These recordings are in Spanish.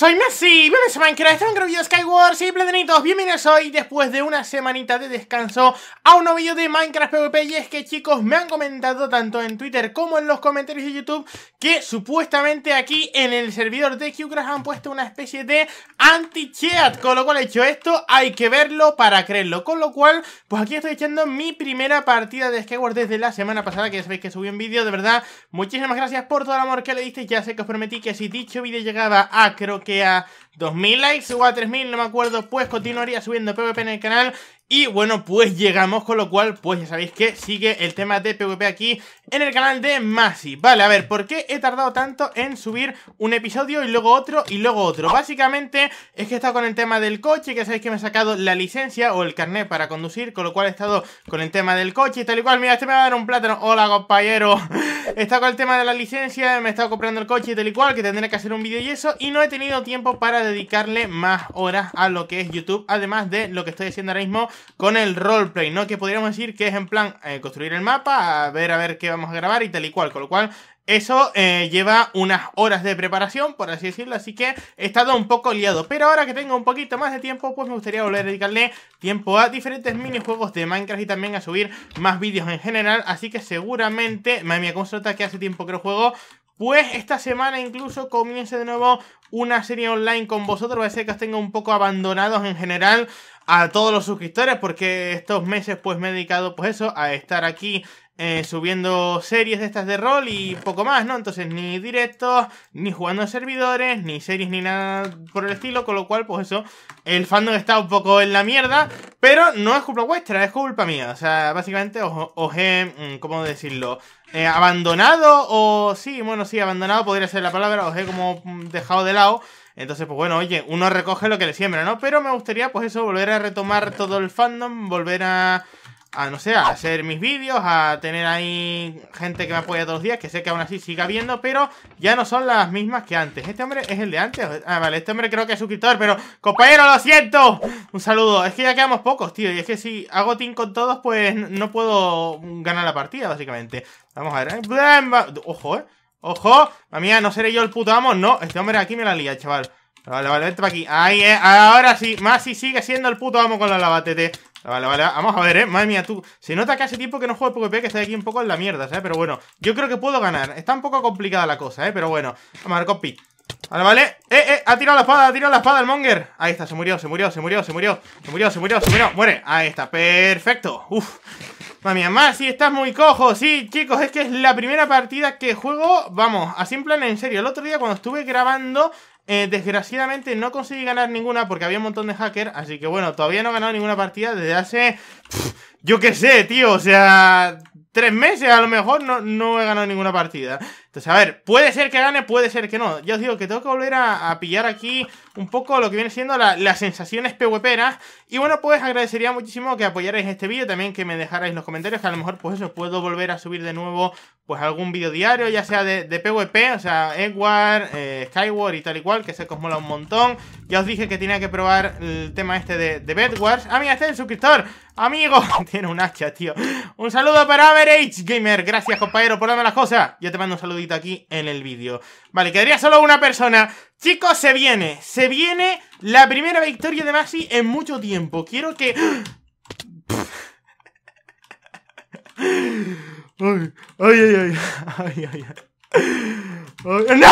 soy Messi, bienvenidos a Minecraft, un nuevo video Skyward, sí, bienvenidos hoy después de una semanita de descanso a un nuevo video de Minecraft PvP y es que chicos me han comentado tanto en Twitter como en los comentarios de YouTube que supuestamente aquí en el servidor de QCrash han puesto una especie de anti-cheat, con lo cual he hecho esto, hay que verlo para creerlo, con lo cual pues aquí estoy echando mi primera partida de Skyward desde la semana pasada que ya sabéis que subí un vídeo, de verdad, muchísimas gracias por todo el amor que le diste, ya sé que os prometí que si dicho vídeo llegaba a creo que a 2.000 likes o a 3.000, no me acuerdo, pues continuaría subiendo PvP en el canal y bueno, pues llegamos, con lo cual, pues ya sabéis que sigue el tema de PvP aquí en el canal de Masi. Vale, a ver, ¿por qué he tardado tanto en subir un episodio y luego otro y luego otro? Básicamente es que he estado con el tema del coche, que sabéis que me he sacado la licencia o el carnet para conducir, con lo cual he estado con el tema del coche y tal y cual. Mira, este me va a dar un plátano. Hola, compañero. he estado con el tema de la licencia, me he estado comprando el coche y tal y cual, que tendré que hacer un vídeo y eso. Y no he tenido tiempo para dedicarle más horas a lo que es YouTube, además de lo que estoy haciendo ahora mismo con el roleplay, ¿no? Que podríamos decir que es en plan eh, construir el mapa, a ver a ver qué vamos a grabar y tal y cual. Con lo cual, eso eh, lleva unas horas de preparación, por así decirlo, así que he estado un poco liado. Pero ahora que tengo un poquito más de tiempo, pues me gustaría volver a dedicarle tiempo a diferentes minijuegos de Minecraft y también a subir más vídeos en general. Así que seguramente, madre mía, como que hace tiempo que no juego, pues esta semana incluso comience de nuevo una serie online con vosotros. ser que os tengo un poco abandonados en general a todos los suscriptores porque estos meses pues me he dedicado pues eso, a estar aquí eh, subiendo series de estas de rol y poco más, ¿no? Entonces ni directos, ni jugando en servidores, ni series, ni nada por el estilo, con lo cual, pues eso, el fandom está un poco en la mierda, pero no es culpa vuestra, es culpa mía. O sea, básicamente os, he, mm, ¿cómo decirlo? Eh, abandonado o sí, bueno, sí, abandonado podría ser la palabra, os he como mm, dejado de lado. Entonces, pues bueno, oye, uno recoge lo que le siembra, ¿no? Pero me gustaría, pues eso, volver a retomar todo el fandom, volver a a no sé, a hacer mis vídeos, a tener ahí gente que me apoya todos los días, que sé que aún así siga viendo, pero ya no son las mismas que antes. Este hombre es el de antes. Ah, vale, este hombre creo que es suscriptor, pero compañero, lo siento. Un saludo. Es que ya quedamos pocos, tío. Y es que si hago team con todos, pues no puedo ganar la partida, básicamente. Vamos a ver. Eh, ojo, eh. Ojo. Mamía, no seré yo el puto amo. No, este hombre aquí me la lía, chaval. Vale, vale, vente para aquí. Ahí, eh. Ahora sí. Más si sigue siendo el puto amo con la lavatete. Vale, vale, vamos a ver, eh. Madre mía, tú. Se nota que hace tiempo que no juego PvP, que estoy aquí un poco en la mierda, ¿sabes? Pero bueno, yo creo que puedo ganar. Está un poco complicada la cosa, ¿eh? Pero bueno, vamos a ver, copy. Vale, vale. ¡Eh, eh! Ha tirado la espada, ha tirado la espada el Monger. Ahí está, se murió, se murió, se murió, se murió. Se murió, se murió, se murió. Muere. Ahí está, perfecto. Uf. Mami, mamá, si estás muy cojo. Sí, chicos, es que es la primera partida que juego. Vamos, así en plan, en serio. El otro día cuando estuve grabando, eh, desgraciadamente no conseguí ganar ninguna porque había un montón de hackers. Así que bueno, todavía no he ganado ninguna partida desde hace... yo qué sé, tío. O sea, tres meses a lo mejor no, no he ganado ninguna partida. Entonces, a ver, puede ser que gane, puede ser que no. Ya os digo que tengo que volver a, pillar aquí un poco lo que viene siendo las sensaciones PvPeras. Y bueno, pues agradecería muchísimo que apoyarais este vídeo, también que me dejarais los comentarios, que a lo mejor pues eso, puedo volver a subir de nuevo pues algún vídeo diario, ya sea de, PvP, o sea, Edward, eh, Skyward y tal y cual, que se cosmola un montón. Ya os dije que tenía que probar el tema este de, de Bedwars. Ah, mira, este el suscriptor. Amigo, tiene un hacha, tío. Un saludo para Average Gamer. Gracias, compañero, por darme las cosas. Yo te mando un saludito aquí en el vídeo. Vale, quedaría solo una persona. Chicos, se viene. Se viene la primera victoria de Maxi en mucho tiempo. Quiero que... ay, ay, ay, ay, ay. ay. ¡No!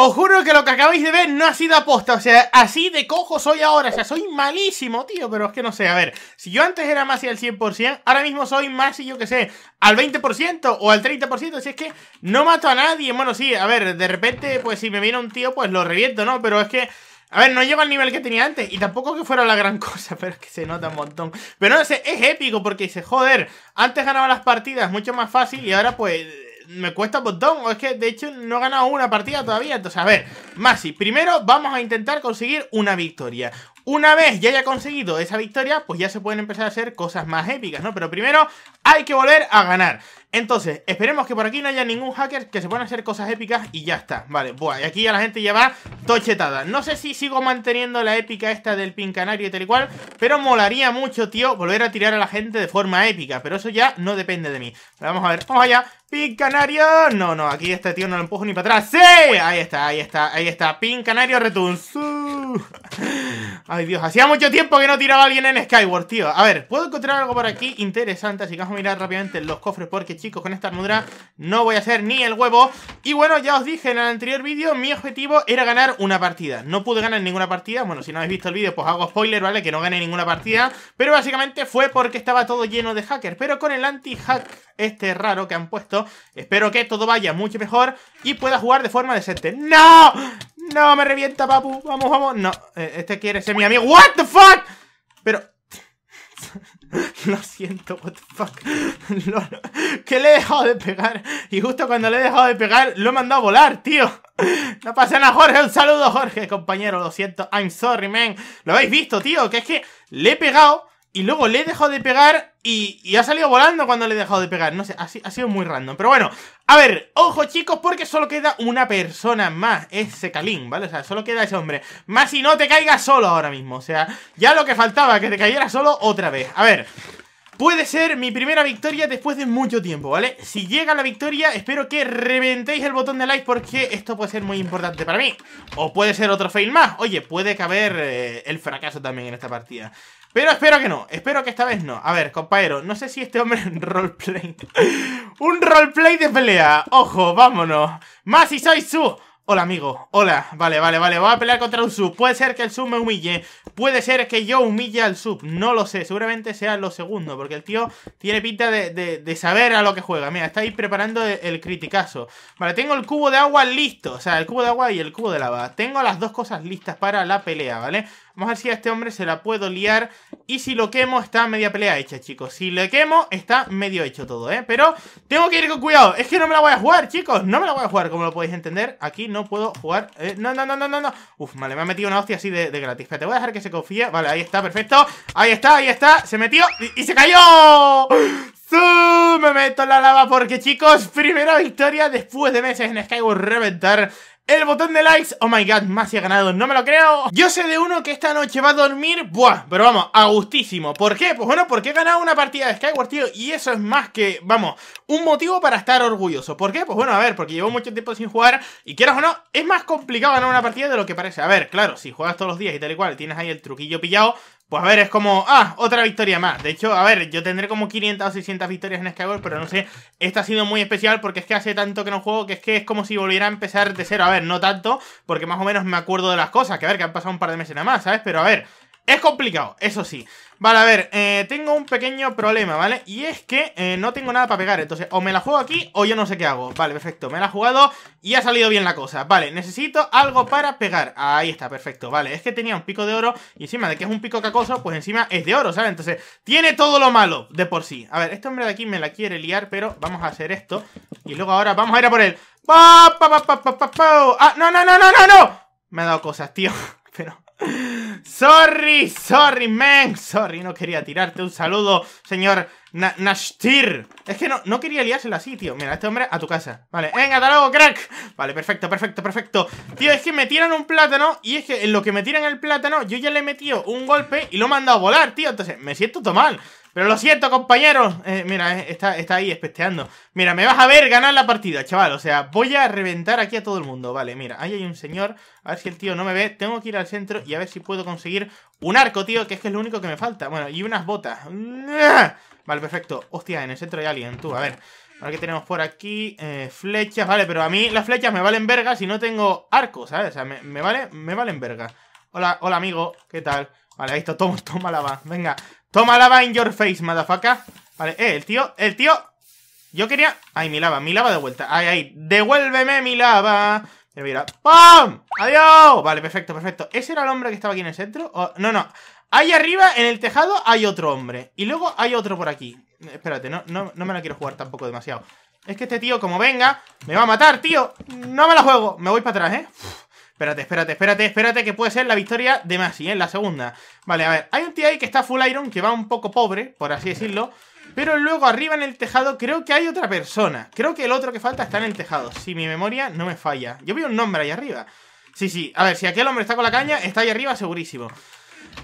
Os juro que lo que acabáis de ver no ha sido aposta, o sea, así de cojo soy ahora, o sea, soy malísimo, tío, pero es que no sé, a ver, si yo antes era más y al 100%, ahora mismo soy más y yo que sé, al 20% o al 30%, si es que no mato a nadie, bueno, sí, a ver, de repente, pues si me viene un tío, pues lo reviento, ¿no? Pero es que... A ver, no lleva al nivel que tenía antes y tampoco que fuera la gran cosa, pero es que se nota un montón. Pero no sé, es épico porque dice, joder, antes ganaba las partidas mucho más fácil y ahora pues me cuesta un botón, O es que, de hecho, no he ganado una partida todavía. Entonces, a ver, Masi, primero vamos a intentar conseguir una victoria. Una vez ya haya conseguido esa victoria, pues ya se pueden empezar a hacer cosas más épicas, ¿no? Pero primero hay que volver a ganar. Entonces, esperemos que por aquí no haya ningún hacker que se pueda hacer cosas épicas y ya está. Vale, buah, y aquí ya la gente ya va tochetada. No sé si sigo manteniendo la épica esta del pin canario y tal y cual, pero molaría mucho, tío, volver a tirar a la gente de forma épica. Pero eso ya no depende de mí. Vamos a ver, vamos allá. Pin canario. No, no, aquí este tío no lo empujo ni para atrás. ¡Sí! Ahí está, ahí está, ahí está. Pin canario ¡sú! Ay, Dios, hacía mucho tiempo que no tiraba a alguien en Skyward, tío A ver, puedo encontrar algo por aquí interesante Así que vamos a mirar rápidamente los cofres Porque, chicos, con esta armadura no voy a hacer ni el huevo Y bueno, ya os dije en el anterior vídeo Mi objetivo era ganar una partida No pude ganar ninguna partida Bueno, si no habéis visto el vídeo, pues hago spoiler, ¿vale? Que no gané ninguna partida Pero básicamente fue porque estaba todo lleno de hackers Pero con el anti-hack este raro que han puesto Espero que todo vaya mucho mejor Y pueda jugar de forma decente ¡No! No, me revienta, papu. Vamos, vamos. No, eh, este quiere ser mi amigo. What the fuck? Pero... Lo siento, what the fuck. que le he dejado de pegar. Y justo cuando le he dejado de pegar, lo he mandado a volar, tío. No pasa nada, Jorge. Un saludo, Jorge, compañero. Lo siento. I'm sorry, man. Lo habéis visto, tío. Que es que le he pegado y luego le he dejado de pegar y, ha salido volando cuando le he dejado de pegar. No sé, ha, sido muy random. Pero bueno, a ver, ojo chicos, porque solo queda una persona más. Ese Kalin, ¿vale? O sea, solo queda ese hombre. Más si no te caigas solo ahora mismo. O sea, ya lo que faltaba, que te cayera solo otra vez. A ver, Puede ser mi primera victoria después de mucho tiempo, ¿vale? Si llega la victoria, espero que reventéis el botón de like porque esto puede ser muy importante para mí. O puede ser otro fail más. Oye, puede caber eh, el fracaso también en esta partida. Pero espero que no, espero que esta vez no. A ver, compañero, no sé si este hombre un es roleplay. un roleplay de pelea. Ojo, vámonos. Más si soy su. Hola, amigo. Hola. Vale, vale, vale. Voy a pelear contra un sub. Puede ser que el sub me humille. Puede ser que yo humille al sub. No lo sé. Seguramente sea lo segundo. Porque el tío tiene pinta de, saber a lo que juega. Mira, está ahí preparando el, el, criticazo. Vale, tengo el cubo de agua listo. O sea, el cubo de agua y el cubo de lava. Tengo las dos cosas listas para la pelea, ¿vale? Vamos a ver si a este hombre se la puedo liar. Y si lo quemo, está media pelea hecha, chicos. Si le quemo, está medio hecho todo, ¿eh? Pero tengo que ir con cuidado. Es que no me la voy a jugar, chicos. No me la voy a jugar, como lo podéis entender. Aquí no puedo jugar. Eh, no, no, no, no, no, no. Uf, vale, me ha metido una hostia así de, gratis. te voy a dejar que se confíe. Vale, ahí está, perfecto. Ahí está, ahí está. Se metió y, se cayó. Me meto en la lava porque, chicos, primera victoria después de meses en Skyward Reventar. El botón de likes, oh my god, más se ha ganado, no me lo creo Yo sé de uno que esta noche va a dormir, buah, pero vamos, a gustísimo ¿Por qué? Pues bueno, porque he ganado una partida de Skyward, tío Y eso es más que, vamos, un motivo para estar orgulloso ¿Por qué? Pues bueno, a ver, porque llevo mucho tiempo sin jugar Y quieras o no, es más complicado ganar una partida de lo que parece A ver, claro, si juegas todos los días y tal y cual, tienes ahí el truquillo pillado pues a ver, es como, ah, otra victoria más. De hecho, a ver, yo tendré como 500 o 600 victorias en Skyward, este pero no sé, esta ha sido muy especial porque es que hace tanto que no juego que es que es como si volviera a empezar de cero. A ver, no tanto, porque más o menos me acuerdo de las cosas, que a ver, que han pasado un par de meses nada más, ¿sabes? Pero a ver, es complicado, eso sí. Vale, a ver, eh, tengo un pequeño problema, ¿vale? Y es que eh, no tengo nada para pegar, entonces o me la juego aquí o yo no sé qué hago. Vale, perfecto, me la he jugado y ha salido bien la cosa. Vale, necesito algo para pegar. Ahí está, perfecto, vale. Es que tenía un pico de oro y encima de que es un pico cacoso, pues encima es de oro, ¿sabes? Entonces, tiene todo lo malo de por sí. A ver, este hombre de aquí me la quiere liar, pero vamos a hacer esto. Y luego ahora vamos a ir a por él. ¡Pa, pa, pa, pa, ah no, no, no, no, no, no! Me ha dado cosas, tío, pero... Sorry, sorry, man. Sorry, no quería tirarte un saludo, señor Na Nashtir. Es que no, no quería liársela así, tío. Mira, este hombre a tu casa. Vale, venga, hasta luego, crack. Vale, perfecto, perfecto, perfecto. Tío, es que me tiran un plátano y es que en lo que me tiran el plátano yo ya le he metido un golpe y lo he mandado a volar, tío. Entonces, me siento todo mal. Pero lo siento, compañero eh, mira, eh, está, está ahí espesteando. Mira, me vas a ver ganar la partida, chaval. O sea, voy a reventar aquí a todo el mundo. Vale, mira, ahí hay un señor. A ver si el tío no me ve. Tengo que ir al centro y a ver si puedo conseguir un arco, tío, que es que es lo único que me falta. Bueno, y unas botas. Vale, perfecto. Hostia, en el centro hay alguien, tú. A ver. Ahora que tenemos por aquí eh, flechas, vale, pero a mí las flechas me valen verga si no tengo arco, ¿sabes? O sea, me, vale, me valen verga. Hola, hola amigo, ¿qué tal? Vale, ahí está, toma, lava, venga. Toma lava in your face, motherfucker. Vale, eh, el tío, el tío. Yo quería... Ay, mi lava, mi lava de vuelta. Ay, ay, devuélveme mi lava. Mira, mira. ¡Pam! ¡Adiós! Vale, perfecto, perfecto. ¿Ese era el hombre que estaba aquí en el centro? ¿O... No, no. Ahí arriba, en el tejado, hay otro hombre. Y luego hay otro por aquí. Espérate, no, no, me la quiero jugar tampoco demasiado. Es que este tío, como venga, me va a matar, tío. No me la juego. Me voy para atrás, ¿eh? Espérate, espérate, espérate, espérate, que puede ser la victoria de Masi, ¿eh? La segunda. Vale, a ver, hay un tío ahí que está full iron, que va un poco pobre, por así decirlo. Pero luego arriba en el tejado creo que hay otra persona. Creo que el otro que falta está en el tejado, si mi memoria no me falla. Yo vi un nombre ahí arriba. Sí, sí, a ver, si aquel hombre está con la caña, está ahí arriba segurísimo.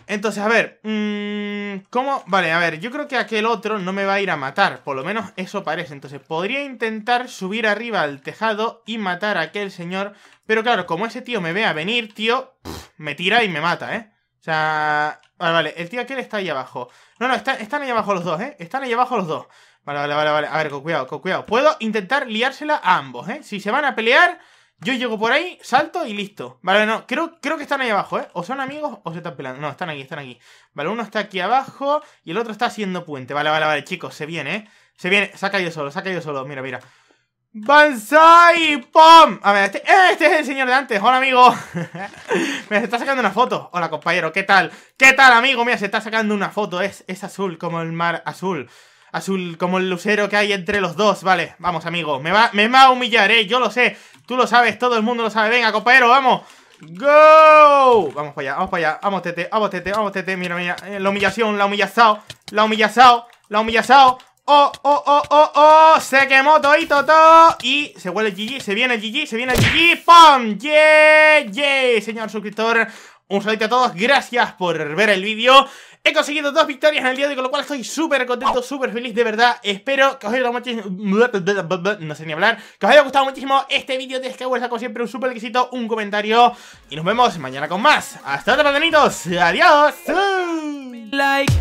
Entonces, a ver, mm, ¿cómo? Vale, a ver, yo creo que aquel otro no me va a ir a matar, por lo menos eso parece. Entonces, podría intentar subir arriba al tejado y matar a aquel señor, pero claro, como ese tío me ve a venir, tío, me tira y me mata, ¿eh? O sea, vale, vale, el tío aquel está ahí abajo. No, no, están ahí abajo los dos, ¿eh? Están ahí abajo los dos. Vale, vale, vale, vale. A ver, con cuidado, con cuidado. Puedo intentar liársela a ambos, ¿eh? Si se van a pelear, yo llego por ahí, salto y listo. Vale, no, creo, creo que están ahí abajo, ¿eh? O son amigos o se están pelando. No, están aquí, están aquí. Vale, uno está aquí abajo y el otro está haciendo puente. Vale, vale, vale, chicos, se viene, ¿eh? Se viene, se ha caído solo, se ha caído solo. Mira, mira. ¡Banzai! ¡Pum! A ver, este, este, es el señor de antes. Hola, amigo. Mira, se está sacando una foto. Hola, compañero, ¿qué tal? ¿Qué tal, amigo? Mira, se está sacando una foto. Es, es azul, como el mar azul azul como el lucero que hay entre los dos. Vale, vamos, amigo. Me va, me va a humillar, ¿eh? Yo lo sé. Tú lo sabes, todo el mundo lo sabe. Venga, compañero, vamos. ¡Go! Vamos para allá, vamos para allá. Vamos, tete, vamos, tete, vamos, tete. Mira, mira. Eh, la humillación, la humillazao. La humillazao, la humillazao. ¡Oh, oh, oh, oh, oh! Se quemó y todo. Y se huele el GG, se viene el GG, se viene el GG. ¡Pam! ¡Yeah! Señor suscriptor, un saludo a todos. Gracias por ver el vídeo. He conseguido dos victorias en el día de hoy, con lo cual estoy súper contento, súper feliz, de verdad. Espero que os haya gustado muchísimo... No hablar. Que os haya gustado muchísimo este vídeo de Skyward. Como siempre, un súper requisito, un comentario. Y nos vemos mañana con más. ¡Hasta otra, patanitos! ¡Adiós! Like.